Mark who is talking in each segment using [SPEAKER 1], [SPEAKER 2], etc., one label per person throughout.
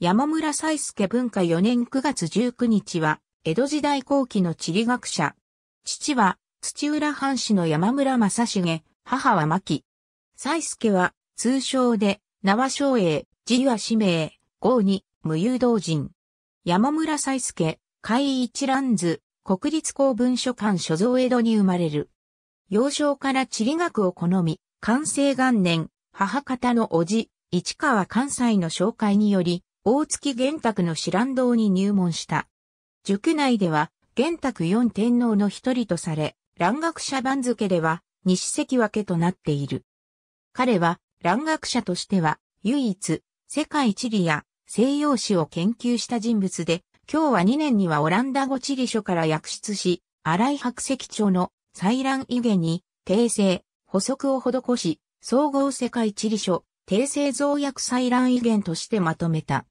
[SPEAKER 1] 山村才介文化4年9月19日は、江戸時代後期の地理学者。父は、土浦藩士の山村正重、母は牧。才介は、通称で、名は昭栄、字は氏名、号に、無誘導人。山村才介、海一蘭図、国立公文書館所蔵江戸に生まれる。幼少から地理学を好み、完成元年、母方の叔父、市川関西の紹介により、大月玄卓の知覧堂に入門した。塾内では、玄卓四天皇の一人とされ、蘭学者番付では、西関脇となっている。彼は、蘭学者としては、唯一、世界地理や西洋史を研究した人物で、今日は2年にはオランダ語地理書から訳出し、新井白石町の採卵威厳に、訂正、補足を施し、総合世界地理書、訂正増薬採卵威厳としてまとめた。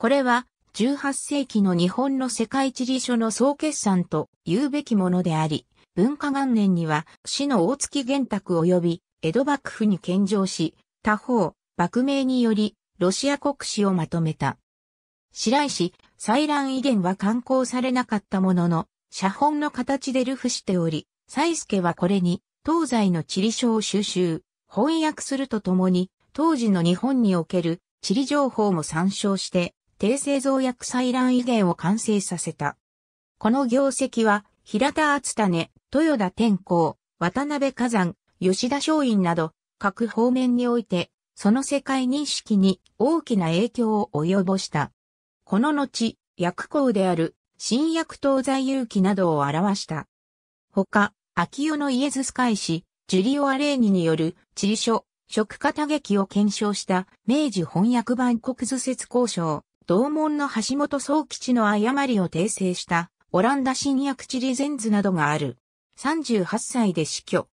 [SPEAKER 1] これは18世紀の日本の世界地理書の総決算と言うべきものであり、文化元年には死の大月玄卓及び江戸幕府に献上し、他方、幕名によりロシア国史をまとめた。白石、採卵遺伝は刊行されなかったものの、写本の形で流布しており、蔡助はこれに東西の地理書を収集、翻訳するとともに、当時の日本における地理情報も参照して、低製造薬採卵遺言を完成させた。この業績は、平田厚種、豊田天功、渡辺火山、吉田松陰など、各方面において、その世界認識に大きな影響を及ぼした。この後、薬効である、新薬東西有記などを表した。他、秋代のイエズス会士、ジュリオ・アレーニによる、地理書、食家多劇を検証した、明治翻訳版国図説交渉、同門の橋本総吉の誤りを訂正したオランダ新薬地リゼンズなどがある。38歳で死去。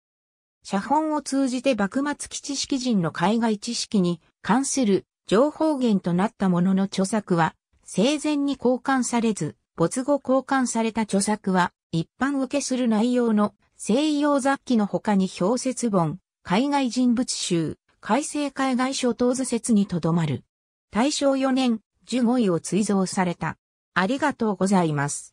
[SPEAKER 1] 写本を通じて幕末基地式人の海外知識に関する情報源となったものの著作は生前に交換されず、没後交換された著作は一般受けする内容の西洋雑記の他に表説本、海外人物集、改正海外諸島図説にとどまる。大正4年、15位を追贈された。ありがとうございます。